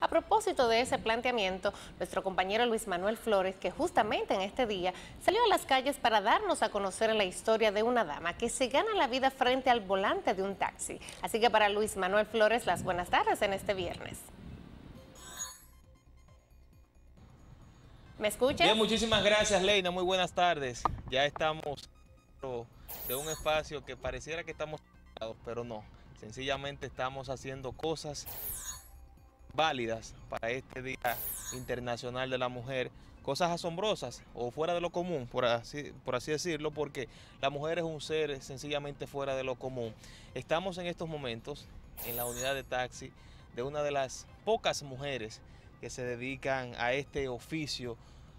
A propósito de ese planteamiento, nuestro compañero Luis Manuel Flores, que justamente en este día salió a las calles para darnos a conocer la historia de una dama que se gana la vida frente al volante de un taxi. Así que para Luis Manuel Flores, las buenas tardes en este viernes. ¿Me escuchas? Bien, muchísimas gracias, Leina. Muy buenas tardes. Ya estamos de un espacio que pareciera que estamos, pero no. Sencillamente estamos haciendo cosas válidas para este Día Internacional de la Mujer. Cosas asombrosas o fuera de lo común, por así, por así decirlo, porque la mujer es un ser sencillamente fuera de lo común. Estamos en estos momentos en la unidad de taxi de una de las pocas mujeres que se dedican a este oficio,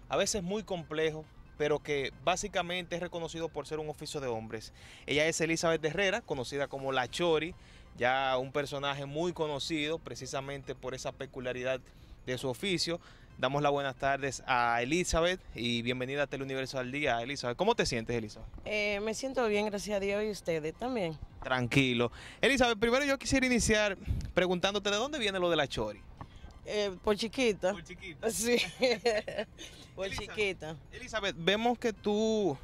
a veces muy complejo, pero que básicamente es reconocido por ser un oficio de hombres. Ella es Elizabeth Herrera, conocida como La Chori, ya un personaje muy conocido precisamente por esa peculiaridad de su oficio. Damos las buenas tardes a Elizabeth y bienvenida a Teleuniverso al Día, Elizabeth. ¿Cómo te sientes, Elizabeth? Eh, me siento bien, gracias a Dios, y ustedes también. Tranquilo. Elizabeth, primero yo quisiera iniciar preguntándote de dónde viene lo de la chori. Eh, por chiquita. Por chiquita. Sí. por chiquita. Elizabeth, vemos que tú,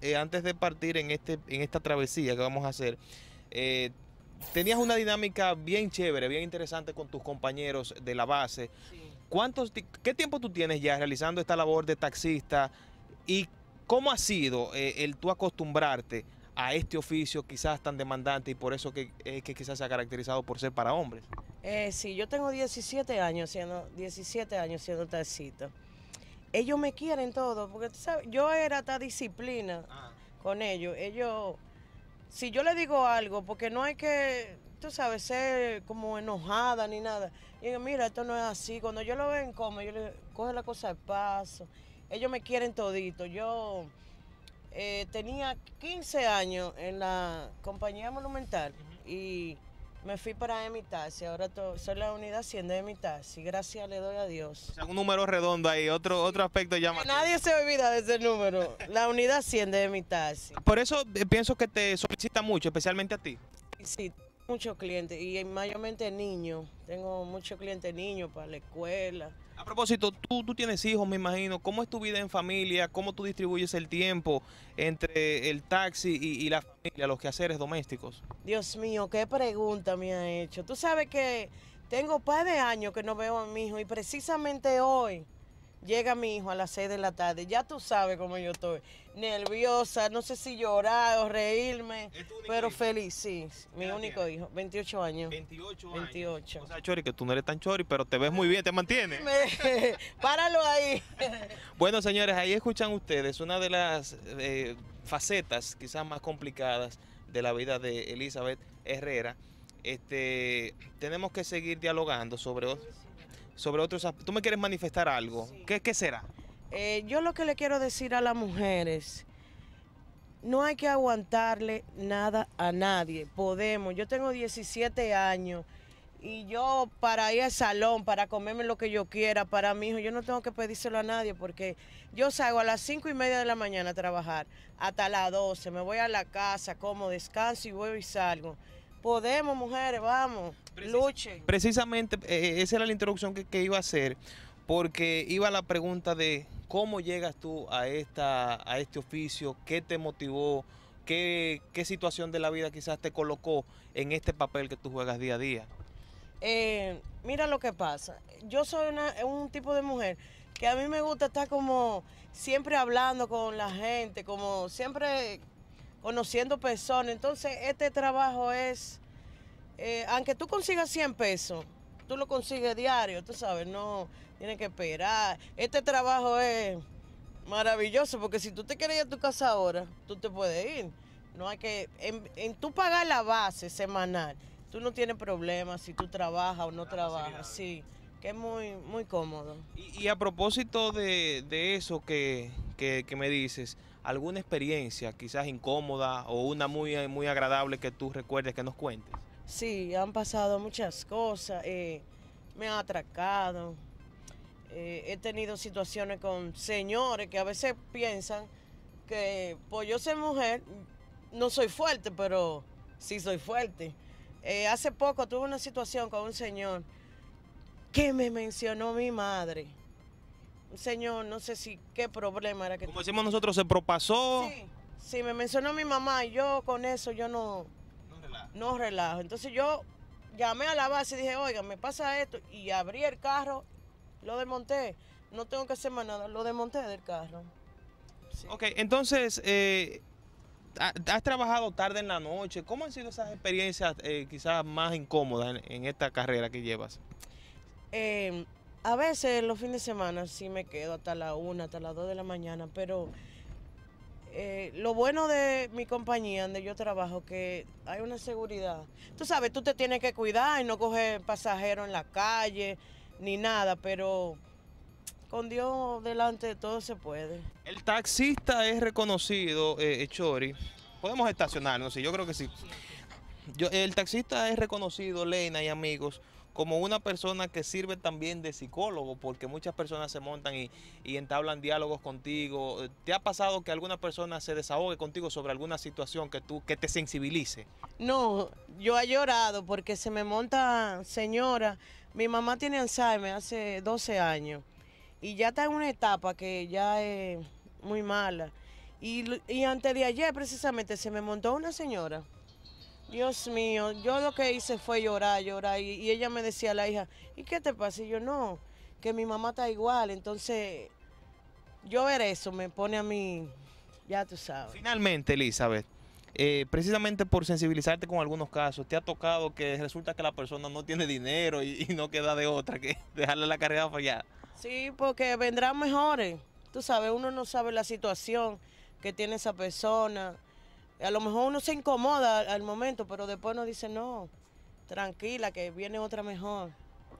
eh, antes de partir en, este, en esta travesía que vamos a hacer, tenías una dinámica bien chévere, bien interesante con tus compañeros de la base. ¿Cuántos, ¿Qué tiempo tú tienes ya realizando esta labor de taxista y cómo ha sido eh, el tú acostumbrarte a este oficio quizás tan demandante y por eso que, eh, que quizás se ha caracterizado por ser para hombres? Eh, sí, yo tengo 17 años siendo, 17 años siendo taxista. Ellos me quieren todo, porque ¿tú sabes? yo era esta disciplina ah. con ellos. Ellos si yo le digo algo, porque no hay que, tú sabes, ser como enojada ni nada. Y mira, esto no es así. Cuando yo lo ven como, yo le coge la cosa de paso. Ellos me quieren todito. Yo eh, tenía 15 años en la compañía monumental y me fui para Emitas y ahora soy la unidad 100 de Emitas gracias le doy a Dios. un número redondo ahí, otro, otro aspecto llamativo. Nadie se olvida de ese número, la unidad asciende de Emitas. Por eso eh, pienso que te solicita mucho, especialmente a ti. Sí, muchos clientes y mayormente niños. Tengo muchos clientes niños para la escuela. A propósito, tú, tú tienes hijos, me imagino. ¿Cómo es tu vida en familia? ¿Cómo tú distribuyes el tiempo entre el taxi y, y la familia, los quehaceres domésticos? Dios mío, qué pregunta me ha hecho. Tú sabes que tengo un par de años que no veo a mi hijo y precisamente hoy Llega mi hijo a las 6 de la tarde, ya tú sabes cómo yo estoy. Nerviosa, no sé si llorar o reírme, pero feliz, sí. Mi único hijo, 28 años. 28 años. O sea, Chori, que tú no eres tan Chori, pero te ves muy bien, te mantienes. Páralo ahí. bueno, señores, ahí escuchan ustedes una de las eh, facetas quizás más complicadas de la vida de Elizabeth Herrera. Este, tenemos que seguir dialogando sobre sobre otros Tú me quieres manifestar algo. ¿Qué, será? Eh, yo lo que le quiero decir a las mujeres, no hay que aguantarle nada a nadie. Podemos. Yo tengo 17 años y yo para ir al salón, para comerme lo que yo quiera, para mi hijo, yo no tengo que pedírselo a nadie porque yo salgo a las 5 y media de la mañana a trabajar hasta las 12. Me voy a la casa, como, descanso y vuelvo y salgo. Podemos, mujeres, vamos, luche. luchen. Precisamente, eh, esa era la introducción que, iba a hacer, porque iba la pregunta de cómo llegas tú a, esta, a este oficio, qué te motivó, qué, qué situación de la vida quizás te colocó en este papel que tú juegas día a día. Eh, mira lo que pasa. Yo soy una, un tipo de mujer que a mí me gusta estar como siempre hablando con la gente, como siempre conociendo personas. Entonces, este trabajo es, eh, aunque tú consigas 100 pesos, tú lo consigues diario, tú sabes, no tienes que esperar. Este trabajo es maravilloso porque si tú te quieres ir a tu casa ahora, tú te puedes ir. No hay que, en, en tú pagar la base semanal, tú no tienes problemas si tú trabajas o no trabajas, sí, que es muy, muy cómodo. Y, a propósito de, eso que, que me dices, alguna experiencia quizás incómoda o una muy, muy agradable que tú recuerdes que nos cuentes. Sí, han pasado muchas cosas. Eh, me han atracado. Eh, he tenido situaciones con señores que a veces piensan que pues, yo soy mujer no soy fuerte, pero sí soy fuerte. Eh, hace poco tuve una situación con un señor que me mencionó mi madre señor, no sé si qué problema era que Como decimos nosotros, se propasó. Sí, sí, me mencionó mi mamá y yo con eso yo no, no relajo. Entonces yo llamé a la base y dije, oiga, me pasa esto. Y abrí el carro, lo desmonté. No tengo que hacer más nada, lo desmonté del carro. Ok, entonces, eh, has trabajado tarde en la noche. ¿Cómo han sido esas experiencias eh, quizás más incómodas en, en, esta carrera que llevas? Eh, a veces los fines de semana sí me quedo hasta la una, hasta las dos de la mañana, pero eh, lo bueno de mi compañía donde yo trabajo que hay una seguridad. Tú sabes, tú te tienes que cuidar y no coger pasajeros en la calle ni nada, pero con Dios delante de todo se puede. El taxista es reconocido, eh, eh Chori. Podemos estacionarnos, sí, yo creo que sí. el taxista es reconocido, Lena y amigos, como una persona que sirve también de psicólogo, porque muchas personas se montan y, entablan diálogos contigo. Eh, ¿Te ha pasado que alguna persona se desahogue contigo sobre alguna situación que tú que te sensibilice? No, yo he llorado porque se me monta, señora, mi mamá tiene Alzheimer hace 12 años y ya está en una etapa que ya es muy mala. Y, y antes de ayer precisamente se me montó una señora Dios mío, yo lo que hice fue llorar, llorar. Y, ella me decía a la hija, ¿y qué te pasa? Y yo, no, que mi mamá está igual. Entonces, yo ver eso me pone a mí, ya tú sabes. Finalmente, Elizabeth, eh, precisamente por sensibilizarte con algunos casos, te ha tocado que resulta que la persona no tiene dinero y, y no queda de otra que dejarle la carrera fallada. Sí, porque vendrán mejores. Tú sabes, uno no sabe la situación que tiene esa persona. A lo mejor uno se incomoda al, momento, pero después nos dice, no, tranquila, que viene otra mejor.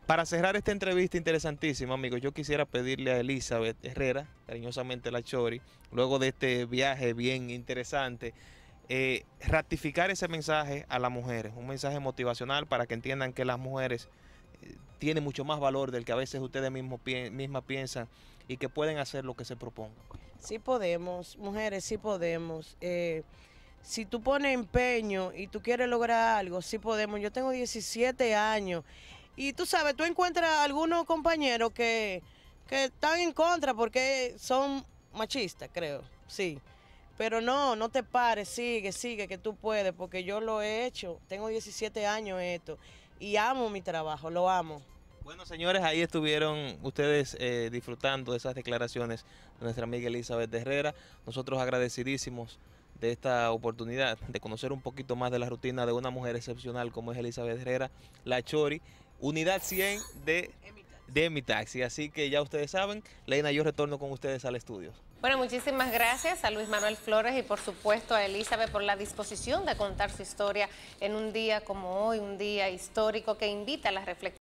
Para cerrar esta entrevista interesantísima, amigos, yo quisiera pedirle a Elizabeth Herrera, cariñosamente la Chori, luego de este viaje bien interesante, eh, ratificar ese mensaje a las mujeres, un mensaje motivacional para que entiendan que las mujeres eh, tienen mucho más valor del que a veces ustedes mismas piensan y que pueden hacer lo que se propongan. Sí podemos, mujeres, sí podemos. Eh, si tú pones empeño y tú quieres lograr algo, sí podemos. Yo tengo 17 años y tú sabes, tú encuentras algunos compañeros que, que están en contra porque son machistas, creo, sí. Pero no, no te pares, sigue, sigue, que tú puedes, porque yo lo he hecho. Tengo 17 años esto y amo mi trabajo, lo amo. Bueno, señores, ahí estuvieron ustedes eh, disfrutando de esas declaraciones de nuestra amiga Elizabeth Herrera. Nosotros agradecidísimos de esta oportunidad de conocer un poquito más de la rutina de una mujer excepcional como es Elizabeth Herrera, la Chori, unidad 100 de, de mi taxi. Así que ya ustedes saben, Leina, yo retorno con ustedes al estudio. Bueno, muchísimas gracias a Luis Manuel Flores y por supuesto a Elizabeth por la disposición de contar su historia en un día como hoy, un día histórico que invita a la reflexión.